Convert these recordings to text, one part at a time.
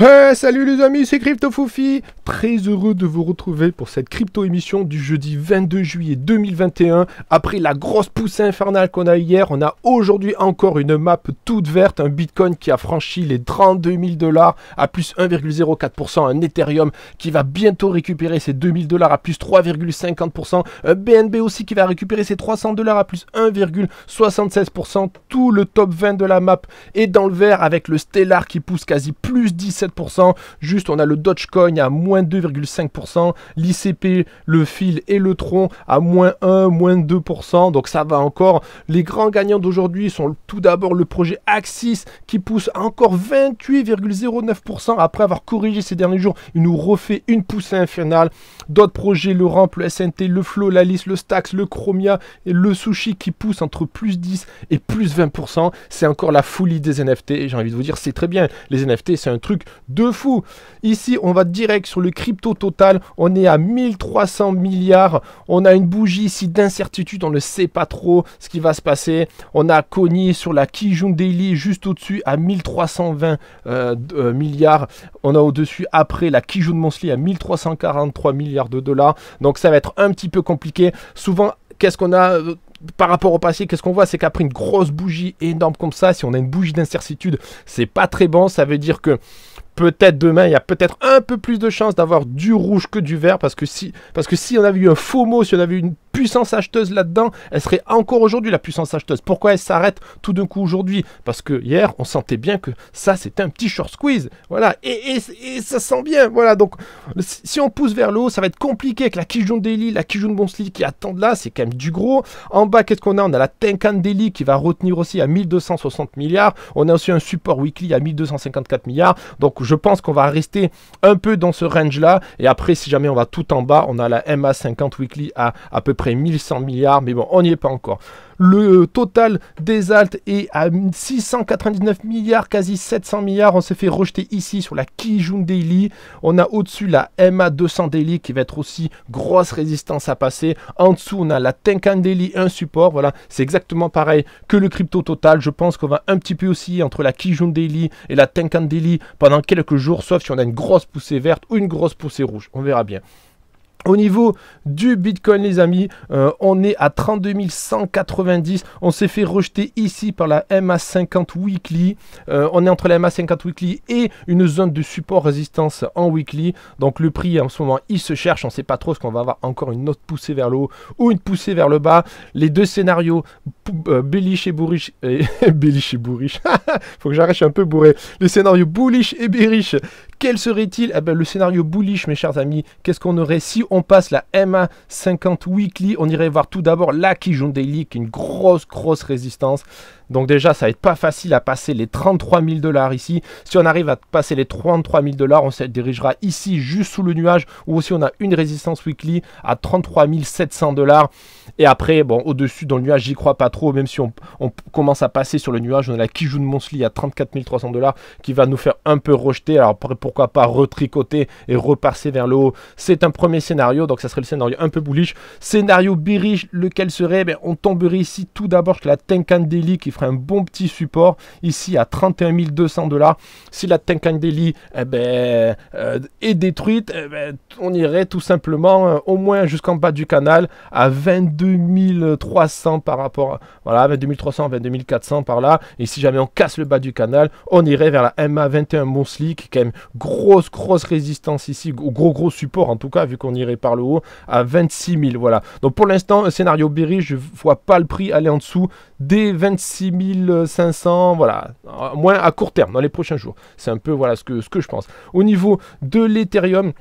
Hey, eh, salut les amis, c'est CryptoFoufi très heureux de vous retrouver pour cette crypto-émission du jeudi 22 juillet 2021. Après la grosse poussée infernale qu'on a hier, on a aujourd'hui encore une map toute verte, un Bitcoin qui a franchi les 32 000 dollars à plus 1,04%, un Ethereum qui va bientôt récupérer ses 2000 dollars à plus 3,50%, un BNB aussi qui va récupérer ses 300 dollars à plus 1,76%, tout le top 20 de la map est dans le vert avec le Stellar qui pousse quasi plus 17%, juste on a le Dogecoin à moins 2,5%. L'ICP, le fil et le tronc à moins 1, moins 2%. Donc ça va encore. Les grands gagnants d'aujourd'hui sont tout d'abord le projet Axis qui pousse encore 28,09% après avoir corrigé ces derniers jours. Il nous refait une poussée infernale. D'autres projets, le Ramp, le SNT, le Flow, la Liste, le Stax, le Chromia et le Sushi qui poussent entre plus 10 et plus 20%. C'est encore la folie des NFT. J'ai envie de vous dire, c'est très bien. Les NFT, c'est un truc de fou. Ici, on va direct sur le crypto total, on est à 1300 milliards. On a une bougie ici d'incertitude, on ne sait pas trop ce qui va se passer. On a cogné sur la Kijun Daily juste au-dessus à 1320 euh, euh, milliards. On a au-dessus après la Kijun Monthly à 1343 milliards de dollars. Donc ça va être un petit peu compliqué. Souvent, qu'est-ce qu'on a euh, par rapport au passé, qu'est-ce qu'on voit C'est qu'après une grosse bougie énorme comme ça, si on a une bougie d'incertitude, c'est pas très bon. Ça veut dire que peut-être demain, il y a peut-être un peu plus de chances d'avoir du rouge que du vert, parce que si, parce que si on avait eu un faux mot, si on avait eu une puissance acheteuse là-dedans, elle serait encore aujourd'hui la puissance acheteuse. Pourquoi elle s'arrête tout d'un coup aujourd'hui Parce que hier, on sentait bien que ça, c'était un petit short squeeze. Voilà, et, et, ça sent bien. Voilà, donc si on pousse vers le haut, ça va être compliqué avec la Kijun Daily, la Kijun Bonsli qui attendent là, c'est quand même du gros. En bas, qu'est-ce qu'on a On a la Tenkan Daily qui va retenir aussi à 1260 milliards. On a aussi un support weekly à 1254 milliards. Donc, je je pense qu'on va rester un peu dans ce range-là. Et après, si jamais on va tout en bas, on a la MA50 Weekly à à peu près 1100 milliards. Mais bon, on n'y est pas encore. Le total des altes est à 699 milliards, quasi 700 milliards. On s'est fait rejeter ici sur la Kijun Daily. On a au-dessus la MA200 Daily qui va être aussi grosse résistance à passer. En dessous, on a la Tenkan Daily, un support. Voilà, c'est exactement pareil que le crypto total. Je pense qu'on va un petit peu aussi entre la Kijun Daily et la Tenkan Daily pendant quelques jours, sauf si on a une grosse poussée verte ou une grosse poussée rouge. On verra bien. Au niveau du Bitcoin, les amis, euh, on est à 32 190. On s'est fait rejeter ici par la MA50 Weekly. Euh, on est entre la MA50 Weekly et une zone de support résistance en Weekly. Donc le prix en ce moment, il se cherche. On ne sait pas trop ce qu'on va avoir encore une autre poussée vers le haut ou une poussée vers le bas. Les deux scénarios euh, et Bourrich Et bullish et Bourrich Faut que j'arrête, un peu bourré. Le scénario bullish et bearish. Quel serait-il ah ben, Le scénario bullish, mes chers amis. Qu'est-ce qu'on aurait si on passe la MA50 weekly On irait voir tout d'abord la Kijun Daily, qui est une grosse, grosse résistance. Donc déjà, ça va être pas facile à passer les 33 000 dollars ici. Si on arrive à passer les 33 000 dollars, on se dirigera ici juste sous le nuage ou aussi on a une résistance weekly à 33 700 dollars. Et après, bon, au-dessus dans le nuage, j'y crois pas trop, même si on, commence à passer sur le nuage, on a la Kijun Monsli à 34 300 dollars qui va nous faire un peu rejeter. Alors pourquoi pas retricoter et repasser vers le haut. C'est un premier scénario, donc ça serait le scénario un peu bullish. Scénario bearish, lequel serait ben, On tomberait ici tout d'abord la Tenkan Daily qui un bon petit support ici à 31 200 dollars. Si la Tenkandeli eh ben, euh, est détruite, eh ben, on irait tout simplement euh, au moins jusqu'en bas du canal à 22 300 par rapport à voilà, 22 300, 22 400 par là. Et si jamais on casse le bas du canal, on irait vers la MA21 Montslick qui est quand même grosse, grosse résistance ici, gros, gros support en tout cas, vu qu'on irait par le haut à 26 000. Voilà. Donc pour l'instant, euh, scénario Berry, je vois pas le prix aller en dessous des 26 1500, voilà, euh, moins à court terme, dans les prochains jours. C'est un peu voilà, ce, que, ce que je pense. Au niveau de l'Ethereum,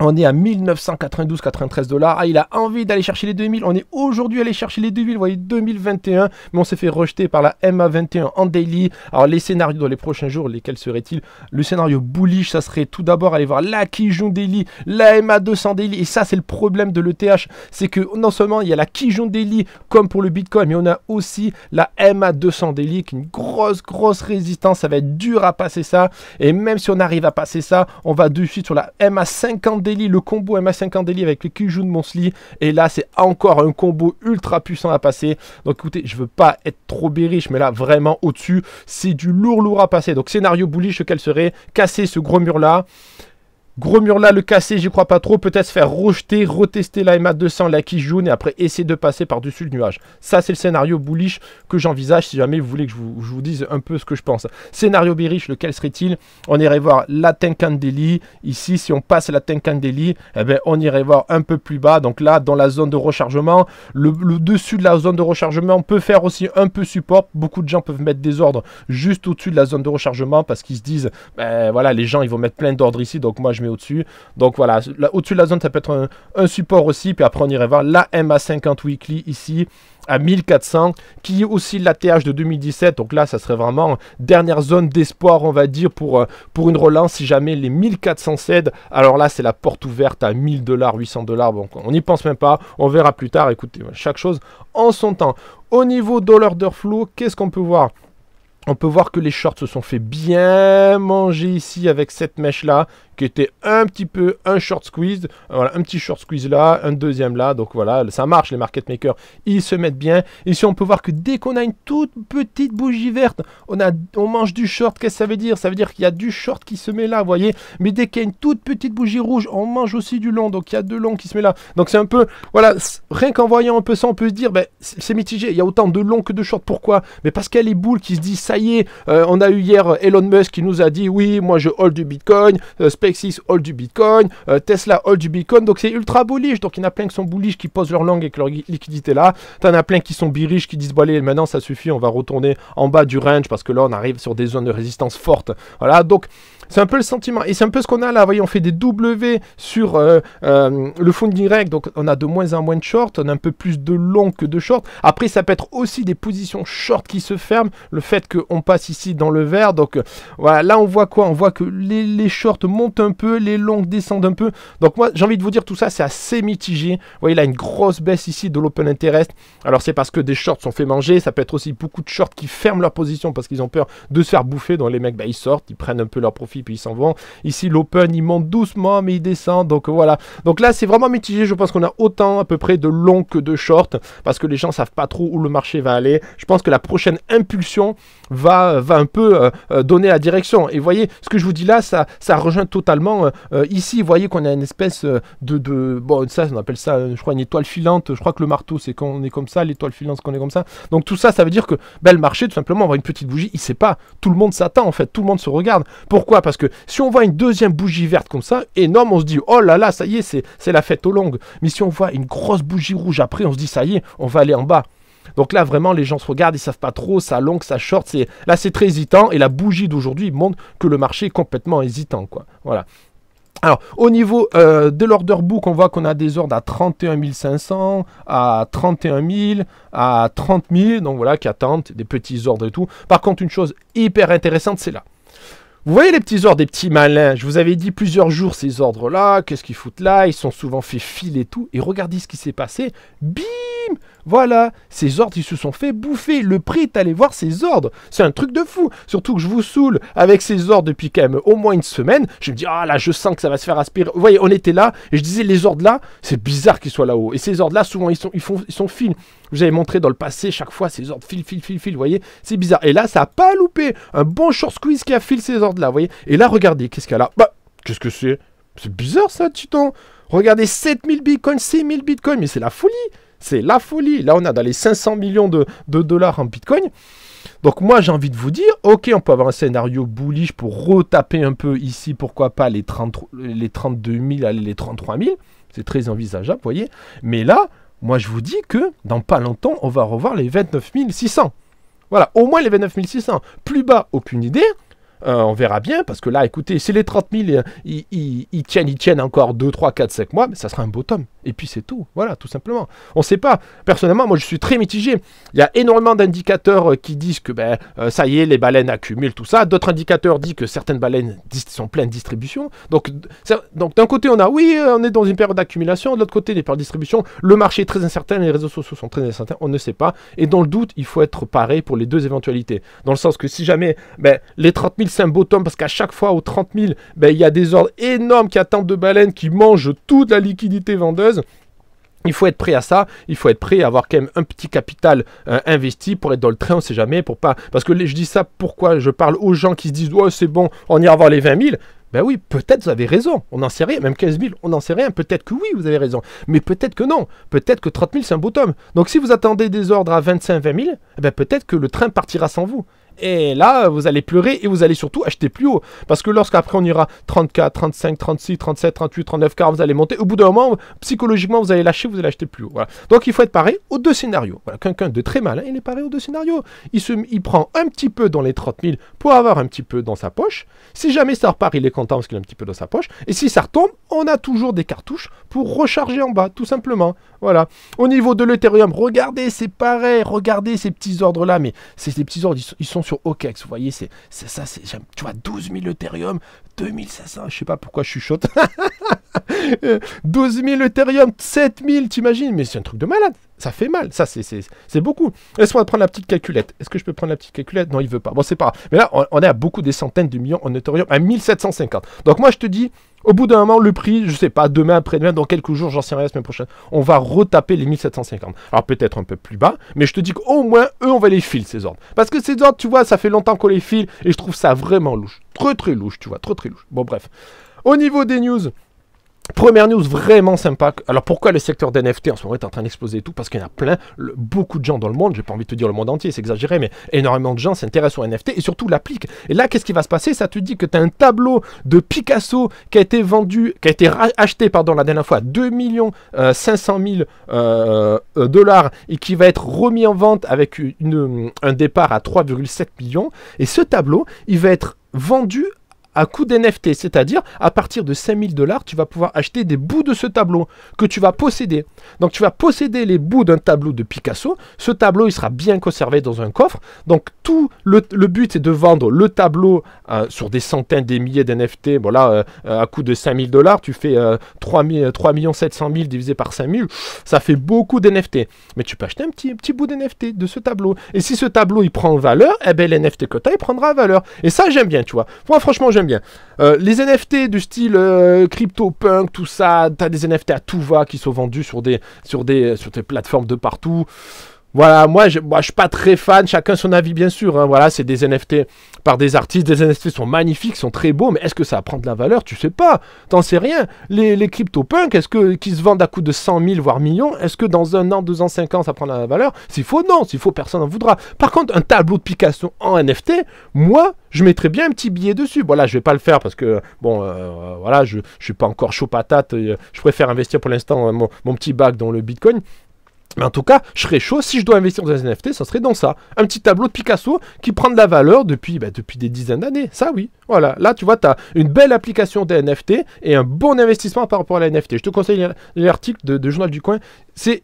on est à 1992-93 dollars. Ah, il a envie d'aller chercher les 2000. On est aujourd'hui allé chercher les 2000. Vous voyez, 2021. Mais on s'est fait rejeter par la MA21 en daily. Alors, les scénarios dans les prochains jours, lesquels seraient-ils Le scénario bullish, ça serait tout d'abord aller voir la Kijun daily, la MA200 daily. Et ça, c'est le problème de l'ETH. C'est que non seulement il y a la Kijun daily, comme pour le Bitcoin, mais on a aussi la MA200 daily, qui est une grosse, grosse résistance. Ça va être dur à passer ça. Et même si on arrive à passer ça, on va de suite sur la MA50 le combo MA5 délit avec le de Monsli. Et là, c'est encore un combo ultra puissant à passer. Donc écoutez, je veux pas être trop bériche, mais là, vraiment au-dessus, c'est du lourd lourd à passer. Donc scénario bullish, qu'elle serait Casser ce gros mur-là. Gros mur là, le casser, j'y crois pas trop. Peut-être faire rejeter, retester la MA200, la qui jaune et après essayer de passer par-dessus le nuage. Ça, c'est le scénario bullish que j'envisage si jamais vous voulez que je vous, dise un peu ce que je pense. Scénario bearish, lequel serait-il On irait voir la Tenkandeli. Ici, si on passe la tenkan eh ben, on irait voir un peu plus bas. Donc là, dans la zone de rechargement, le, dessus de la zone de rechargement, on peut faire aussi un peu support. Beaucoup de gens peuvent mettre des ordres juste au-dessus de la zone de rechargement parce qu'ils se disent, ben, voilà, les gens, ils vont mettre plein d'ordres ici. Donc moi, je au-dessus. Donc voilà, au-dessus de la zone, ça peut être un, support aussi. Puis après, on irait voir la MA50 Weekly ici à 1400, qui est aussi la TH de 2017. Donc là, ça serait vraiment dernière zone d'espoir, on va dire, pour, euh, pour une relance si jamais les 1400 cèdent. Alors là, c'est la porte ouverte à 1000 dollars, 800 dollars. Bon, on n'y pense même pas. On verra plus tard. Écoutez, chaque chose en son temps. Au niveau dollar flow, qu'est-ce qu'on peut voir on peut voir que les shorts se sont fait bien manger ici avec cette mèche là, qui était un petit peu un short squeeze. Voilà, un petit short squeeze là, un deuxième là. Donc voilà, ça marche, les market makers, ils se mettent bien. Ici, on peut voir que dès qu'on a une toute petite bougie verte, on, a, on mange du short. Qu'est-ce que ça veut dire Ça veut dire qu'il y a du short qui se met là, vous voyez. Mais dès qu'il y a une toute petite bougie rouge, on mange aussi du long. Donc il y a de long qui se met là. Donc c'est un peu, voilà, rien qu'en voyant un peu ça, on peut se dire, ben, c'est mitigé. Il y a autant de long que de short. Pourquoi Mais ben, parce qu'il y a les boules qui se disent ça y est, euh, on a eu hier euh, Elon Musk qui nous a dit oui, moi je hold du Bitcoin, euh, SpaceX hold du Bitcoin, Tesla hold du Bitcoin, donc c'est ultra bullish. Donc il y en a plein qui sont bullish, qui posent leur langue et que leur liquidité là. T'en as plein qui sont birish qui disent bon allez, maintenant ça suffit, on va retourner en bas du range parce que là on arrive sur des zones de résistance fortes. Voilà, donc c'est un peu le sentiment. Et c'est un peu ce qu'on a là. voyez, on fait des W sur le fond direct. Donc, on a de moins en moins de short. On a un peu plus de long que de short. Après, ça peut être aussi des positions short qui se ferment. Le fait que on passe ici dans le vert. Donc euh, voilà, là on voit quoi On voit que les, shorts montent un peu, les longs descendent un peu. Donc moi j'ai envie de vous dire tout ça, c'est assez mitigé. Vous voyez là une grosse baisse ici de l'open interest. Alors c'est parce que des shorts sont fait manger, ça peut être aussi beaucoup de shorts qui ferment leur position parce qu'ils ont peur de se faire bouffer. Donc les mecs bah, ils sortent, ils prennent un peu leur profit puis ils s'en vont. Ici l'open il monte doucement mais il descend. Donc voilà. Donc là c'est vraiment mitigé. Je pense qu'on a autant à peu près de longs que de shorts parce que les gens savent pas trop où le marché va aller. Je pense que la prochaine impulsion va, va un peu euh, euh, donner la direction. Et voyez, ce que je vous dis là, ça, ça rejoint totalement euh, ici. Vous voyez qu'on a une espèce de, de, Bon, ça, on appelle ça, je crois, une étoile filante. Je crois que le marteau, c'est qu'on est comme ça, l'étoile filante, c'est est comme ça. Donc tout ça, ça veut dire que ben, le marché, tout simplement, on voit une petite bougie, il sait pas. Tout le monde s'attend, en fait. Tout le monde se regarde. Pourquoi Parce que si on voit une deuxième bougie verte comme ça, énorme, on se dit, oh là là, ça y est, c'est la fête au long, Mais si on voit une grosse bougie rouge après, on se dit, ça y est, on va aller en bas. Donc là, vraiment, les gens se regardent, ils savent pas trop, ça long, ça short. C'est... Là, c'est très hésitant. Et la bougie d'aujourd'hui montre que le marché est complètement hésitant. Quoi. Voilà. Alors, au niveau euh, de l'order book, on voit qu'on a des ordres à 31 500, à 31 000, à 30 000, donc voilà, qui attendent des petits ordres et tout. Par contre, une chose hyper intéressante, c'est là. Vous voyez les petits ordres des petits malins Je vous avais dit plusieurs jours ces ordres-là, qu'est-ce qu'ils foutent là Ils sont souvent fait fil et tout. Et regardez ce qui s'est passé. Bim Voilà Ces ordres, ils se sont fait bouffer. Le prix est allé voir ces ordres. C'est un truc de fou. Surtout que je vous saoule avec ces ordres depuis quand même au moins une semaine. Je me dis, ah là, je sens que ça va se faire aspirer. Vous voyez, on était là et je disais, les ordres là, c'est bizarre qu'ils soient là-haut. Et ces ordres là, souvent, ils sont, ils font, ils sont vous avez montré dans le passé, chaque fois, ces ordres fil, fil, fil, fil, vous voyez, c'est bizarre. Et là, ça a pas loupé un bon short squeeze qui a fil ces ordres-là, vous voyez. Et là, regardez, qu'est-ce qu'elle a Bah, qu'est-ce que c'est C'est bizarre ça, Titan Regardez, 7000 bitcoins, 6000 bitcoins, mais c'est la folie C'est la folie Là, on a dans les 500 millions de, dollars en bitcoin. Donc moi j'ai envie de vous dire, ok on peut avoir un scénario bullish pour retaper un peu ici, pourquoi pas les, les 32 000, les 33 000, c'est très envisageable, vous voyez. Mais là, moi, je vous dis que dans pas longtemps, on va revoir les 29 600. Voilà, au moins les 29 600. Plus bas, aucune idée. Euh, on verra bien, parce que là, écoutez, c'est les 30 000, euh, ils, tiennent, ils tiennent encore 2, 3, 4, 5 mois, mais ça sera un beau tome. Et puis c'est tout, voilà, tout simplement. On ne sait pas. Personnellement, moi, je suis très mitigé. Il y a énormément d'indicateurs euh, qui disent que, ben, ça y est, les baleines accumulent tout ça. D'autres indicateurs disent que certaines baleines sont pleines de distribution. Donc, donc d'un côté, on a, oui, on est dans une période d'accumulation. De l'autre côté, les périodes de distribution. Le marché est très incertain, les réseaux sociaux sont très incertains, on ne sait pas. Et dans le doute, il faut être paré pour les deux éventualités. Dans le sens que si jamais ben, les 30 000 c'est un bottom parce qu'à chaque fois, aux 30 000, ben, il y a des ordres énormes qui attendent de baleines, qui mangent toute la liquidité vendeuse. Il faut être prêt à ça, il faut être prêt à avoir quand même un petit capital euh, investi pour être dans le train, on ne sait jamais, pour pas... Parce que je dis ça, pourquoi je parle aux gens qui se disent oh, « Ouais, c'est bon, on ira voir les 20 000 ». Ben oui, peut-être vous avez raison, on n'en sait rien, même 15 000, on n'en sait rien, peut-être que oui, vous avez raison, mais peut-être que non, peut-être que 30 000 c'est un bottom. Donc si vous attendez des ordres à 25 20 000, peut-être que le train partira sans vous. Et là, vous allez pleurer et vous allez surtout acheter plus haut. Parce que lorsqu'après on ira 34, 35, 36, 37, 38, 39, 40, vous allez monter. Au bout d'un moment, psychologiquement, vous allez lâcher, vous allez acheter plus haut. Voilà. Donc il faut être paré aux deux scénarios. Voilà. Quelqu'un de très mal, il est paré aux deux scénarios. Il, se, prend un petit peu dans les 30 000 pour avoir un petit peu dans sa poche. Si jamais ça repart, il est content parce qu'il a un petit peu dans sa poche. Et si ça retombe, on a toujours des cartouches pour recharger en bas, tout simplement. Voilà. Au niveau de l'Ethereum, regardez, c'est pareil. Regardez ces petits ordres-là. Mais ces petits ordres, ils sont sur Ok, e Vous voyez, c'est ça, c'est tu vois, 12 000 Ethereum, 2500, je sais pas pourquoi je suis 12 000 Ethereum, 7 000, t'imagines Mais c'est un truc de malade, ça fait mal, ça c'est beaucoup. Est-ce qu'on va prendre la petite calculette Est-ce que je peux prendre la petite calculette Non, il veut pas. Bon, c'est pas grave. Mais là, on, on, est à beaucoup des centaines de millions en Ethereum, à 1750. Donc moi, je te dis, au bout d'un moment, le prix, je sais pas, demain, après-demain, dans quelques jours, j'en sais rien la semaine prochaine, on va retaper les 1750. Alors peut-être un peu plus bas, mais je te dis qu'au moins, eux, on va les filer, ces ordres. Parce que ces ordres, tu vois, ça fait longtemps qu'on les file, et je trouve ça vraiment louche. Très, très louche, tu vois, très, très louche. Bon, bref. Au niveau des news, Première news vraiment sympa. Alors pourquoi le secteur des en ce moment est en train d'exploser et tout Parce qu'il y en a plein, beaucoup de gens dans le monde, j'ai pas envie de te dire le monde entier, c'est exagéré, mais énormément de gens s'intéressent aux NFT et surtout l'appliquent. Et là, qu'est-ce qui va se passer Ça te dit que tu as un tableau de Picasso qui a été vendu, qui a été acheté pardon, la dernière fois à 2 500 000 dollars et qui va être remis en vente avec un départ à 3,7 millions. Et ce tableau, il va être vendu à coût d'NFT, c'est-à-dire à partir de 5000 dollars, tu vas pouvoir acheter des bouts de ce tableau que tu vas posséder. Donc tu vas posséder les bouts d'un tableau de Picasso, ce tableau il sera bien conservé dans un coffre. Donc tout le, but est de vendre le tableau euh, sur des centaines, des milliers d'NFT, voilà, euh, euh, à coût de 5000 dollars, tu fais 3, 700 000 divisé par 5000, ça fait beaucoup d'NFT. Mais tu peux acheter un petit, petit bout d'NFT de ce tableau. Et si ce tableau il prend valeur, eh bien, l'NFT que tu as il prendra valeur. Et ça j'aime bien, tu vois. Moi franchement j'aime bien. Euh, les NFT du style euh, crypto punk, tout ça, t'as des NFT à tout va qui sont vendus sur des, sur des, sur des plateformes de partout. Voilà, moi je, moi, suis pas très fan, chacun son avis bien sûr. Hein. Voilà, c'est des NFT par des artistes, des NFT sont magnifiques, sont très beaux, mais est-ce que ça va prendre de la valeur Tu sais pas, t'en sais rien. Les, les crypto-punks, est-ce qu'ils se vendent à coût de 100 000 voire millions, est-ce que dans un an, deux ans, cinq ans, ça prend de la valeur S'il faut, non. S'il faut, personne n'en voudra. Par contre, un tableau de Picasso en NFT, moi, je mettrais bien un petit billet dessus. Voilà, je je vais pas le faire parce que bon, euh, voilà, je, ne suis pas encore chaud patate. Euh, je préfère investir pour l'instant euh, mon, mon petit bac dans le Bitcoin. Mais en tout cas, je serais chaud, si je dois investir dans les NFT, ça serait dans ça. Un petit tableau de Picasso qui prend de la valeur depuis, bah, depuis des dizaines d'années. Ça, oui. Voilà, là tu vois, tu as une belle application des NFT et un bon investissement par rapport à la NFT. Je te conseille l'article de, Journal du Coin, c'est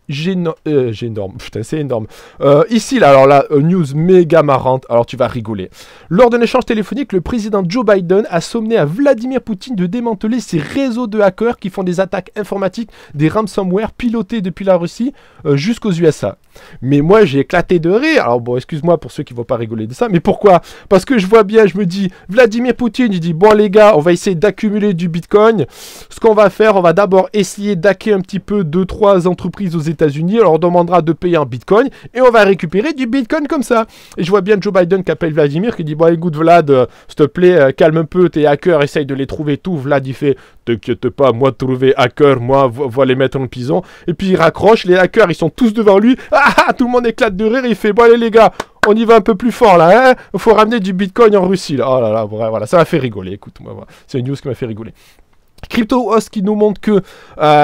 euh, énorme, putain, c'est énorme. Euh, ici, là, alors là, euh, news méga marrante, alors tu vas rigoler. Lors d'un échange téléphonique, le président Joe Biden a sommé à Vladimir Poutine de démanteler ses réseaux de hackers qui font des attaques informatiques, des ransomware pilotés depuis la Russie jusqu'aux USA. Mais moi, j'ai éclaté de rire. Alors bon, excuse-moi pour ceux qui ne vont pas rigoler de ça, mais pourquoi Parce que je vois bien, je me dis, Vladimir Poutine, il dit bon les gars, on va essayer d'accumuler du Bitcoin. Ce qu'on va faire, on va d'abord essayer d'hacker un petit peu 2 trois entreprises aux États-Unis. On leur demandera de payer en Bitcoin et on va récupérer du Bitcoin comme ça. Et je vois bien Joe Biden qui appelle Vladimir qui dit bon écoute Vlad, euh, s'il te plaît, euh, calme un peu tes hackers, essaye de les trouver tout. Vlad il fait t'inquiète pas, moi trouver hackers, moi va les mettre en prison. Et puis il raccroche, les hackers ils sont tous devant lui. Ah, ah, ah tout le monde éclate de rire. Il fait bon allez les gars, on y va un peu plus fort là. Hein faut ramener du bitcoin en Russie là. Oh là là, voilà, ça m'a fait rigoler. Écoute, c'est une news qui m'a fait rigoler. Host qui nous montre que euh,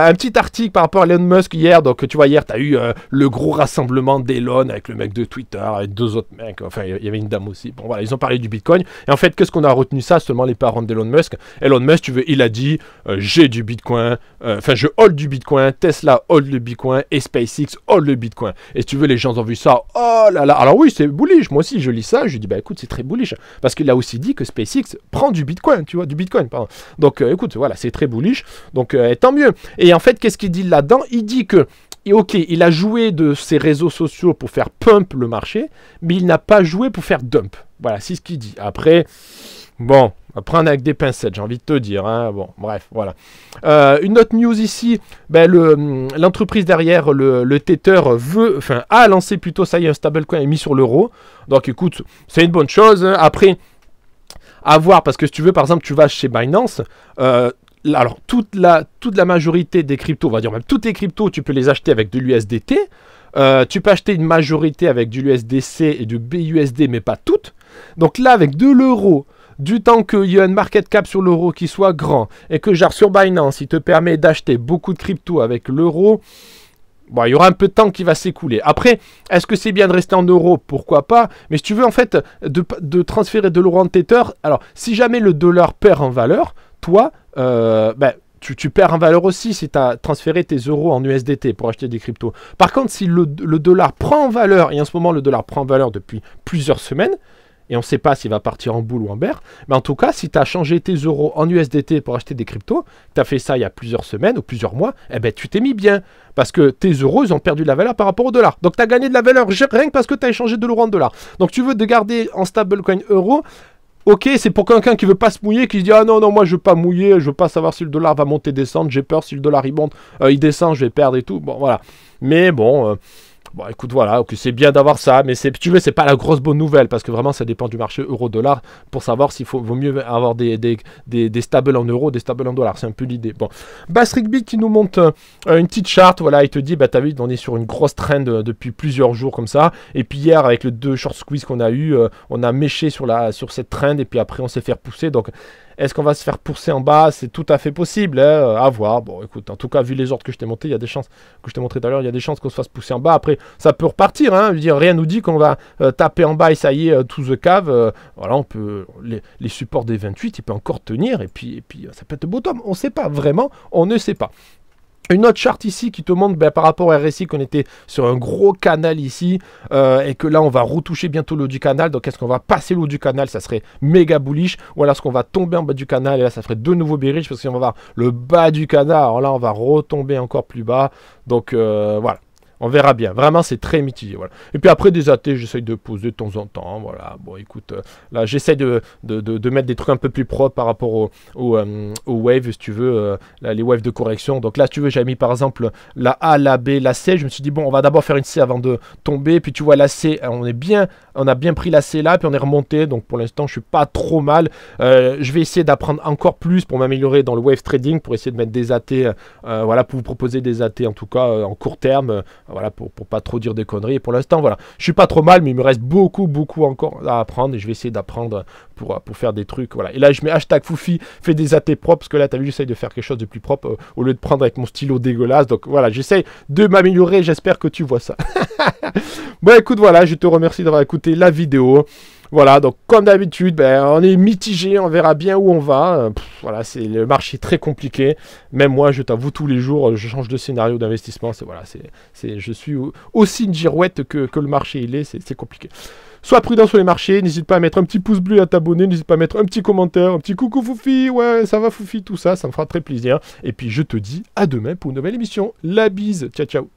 un petit article par rapport à Elon Musk hier, donc tu vois hier tu as eu euh, le gros rassemblement d'Elon avec le mec de Twitter, et deux autres mecs, enfin il y avait une dame aussi, bon voilà ils ont parlé du Bitcoin, et en fait qu'est-ce qu'on a retenu ça, seulement les parents d'Elon Musk, Elon Musk tu veux, il a dit euh, j'ai du Bitcoin, enfin je hold du Bitcoin, Tesla hold le Bitcoin, et SpaceX hold le Bitcoin, et si tu veux les gens ont vu ça, oh là là, alors oui c'est bullish, moi aussi je lis ça, je dis bah écoute c'est très bullish, parce qu'il a aussi dit que SpaceX prend du Bitcoin, tu vois, du Bitcoin, pardon, donc écoute voilà, c'est très bullish. Donc euh, tant mieux. Et en fait, qu'est-ce qu'il dit là-dedans Il dit que ok, il a joué de ses réseaux sociaux pour faire pump le marché, mais il n'a pas joué pour faire dump. Voilà, c'est ce qu'il dit. Après, bon, on prendre avec des pincettes, j'ai envie de te dire. Hein, bon, bref, voilà. Euh, une autre news ici, ben hum, l'entreprise derrière le, le tether veut, enfin, a lancé plutôt, ça y est, un stablecoin mis sur l'euro. Donc écoute, c'est une bonne chose. Hein. Après, à voir, parce que si tu veux, par exemple, tu vas chez Binance, euh, alors toute la, toute la majorité des cryptos, on va dire même toutes les cryptos, tu peux les acheter avec de l'USDT. Euh, tu peux acheter une majorité avec du USDC et du BUSD, mais pas toutes. Donc là, avec de l'euro, du temps qu'il y ait un market cap sur l'euro qui soit grand, et que genre sur Binance, il te permet d'acheter beaucoup de cryptos avec l'euro, il y aura un peu de temps qui va s'écouler. Après, est-ce que c'est bien de rester en euros Pourquoi pas Mais si tu veux, en fait, de, de transférer de l'euro en Tether, alors si jamais le dollar perd en valeur, toi, euh, ben, tu, perds en valeur aussi si tu as transféré tes euros en USDT pour acheter des cryptos. Par contre, si le, dollar prend en valeur, et en ce moment le dollar prend en valeur depuis plusieurs semaines, et on ne sait pas s'il va partir en boule ou en berre, mais en tout cas, si tu as changé tes euros en USDT pour acheter des cryptos, tu as fait ça il y a plusieurs semaines ou plusieurs mois, eh ben tu t'es mis bien. Parce que tes euros, ont perdu de la valeur par rapport au dollar. Donc tu as gagné de la valeur rien que parce que tu as échangé de l'euro en dollar. Donc tu veux te garder en stablecoin euro Ok, c'est pour quelqu'un qui veut pas se mouiller, qui se dit ah non non moi je veux pas mouiller, je veux pas savoir si le dollar va monter descendre, j'ai peur si le dollar il monte, euh, il descend, je vais perdre et tout. Bon voilà. Mais bon, euh, Bon, écoute, voilà, c'est bien d'avoir ça, mais c'est, tu veux, c'est pas la grosse bonne nouvelle parce que vraiment, ça dépend du marché euro-dollar pour savoir s'il faut, vaut mieux avoir des, des, des, stables en euros, des stables en dollars. C'est un peu l'idée. Bon, Bass Rigby qui nous monte une petite charte. Voilà, il te dit, bah, t'as vu, on est sur une grosse trend euh, depuis plusieurs jours comme ça. Et puis hier, avec le deux short squeeze qu'on a eu, euh, on a méché sur, la, sur cette trend et puis après, on s'est fait repousser. Donc, est-ce qu'on va se faire pousser en bas C'est tout à fait possible, hein, à voir. Bon, écoute, en tout cas, vu les ordres que je t'ai montés, il y a des chances, que je t'ai montré tout à l'heure, il y a des chances qu'on se fasse pousser en bas. Après, ça peut repartir, rien hein. ne dire, rien nous dit qu'on va euh, taper en bas et ça y est, euh, tout the cave. Euh, voilà, on peut, les, supports des 28, il peut encore tenir, et puis, et puis ça peut être beau On ne sait pas, vraiment, on ne sait pas. Une autre charte ici qui te montre ben par rapport à RSI qu'on était sur un gros canal ici euh, et que là on va retoucher bientôt l'eau du canal. Donc est-ce qu'on va passer l'eau du canal Ça serait méga bullish. Ou alors est-ce qu'on va tomber en bas du canal et là ça ferait de nouveau bearish parce qu'on va voir le bas du canal. Alors là on va retomber encore plus bas. Donc euh, voilà. On verra bien. Vraiment, c'est très mitigé. Voilà. Et puis après, des athées, j'essaye de poser de temps en temps. Voilà. Bon, écoute, euh, là, j'essaye de, mettre des trucs un peu plus propres par rapport aux au, euh, waves, si tu veux, euh, les waves de correction. Donc là, si tu veux, j'avais mis par exemple la A, la B, la C. Je me suis dit, bon, on va d'abord faire une C avant de tomber. Puis tu vois, la C, on est bien, on a bien pris la C là, puis on est remonté. Donc pour l'instant, je suis pas trop mal. je vais essayer d'apprendre encore plus pour m'améliorer dans le wave trading, pour essayer de mettre des athées, voilà, pour vous proposer des athées en tout cas en court terme. Voilà, pour, pour pas trop dire des conneries. Et pour l'instant, voilà, je suis pas trop mal, mais il me reste beaucoup, beaucoup encore à apprendre. Et je vais essayer d'apprendre euh, pour, faire des trucs. Voilà. Et là, je mets hashtag Foufi, fais des athées propres, parce que là, t'as vu, j'essaye de faire quelque chose de plus propre euh, au lieu de prendre avec mon stylo dégueulasse. Donc voilà, j'essaye de m'améliorer. J'espère que tu vois ça. bon, écoute, voilà, je te remercie d'avoir écouté la vidéo. Voilà, donc comme d'habitude, ben, on est mitigé, on verra bien où on va. Euh, voilà, c'est le marché très compliqué. Même moi, je t'avoue, tous les jours, je change de scénario d'investissement. C'est voilà, c'est, je suis aussi une girouette que, le marché il est, c'est, compliqué. Sois prudent sur les marchés, n'hésite pas à mettre un petit pouce bleu à t'abonner, n'hésite pas à mettre un petit commentaire, un petit coucou Foufi, ouais, ça va Foufi, tout ça, ça me fera très plaisir. Et puis je te dis à demain pour une nouvelle émission. La bise, ciao ciao.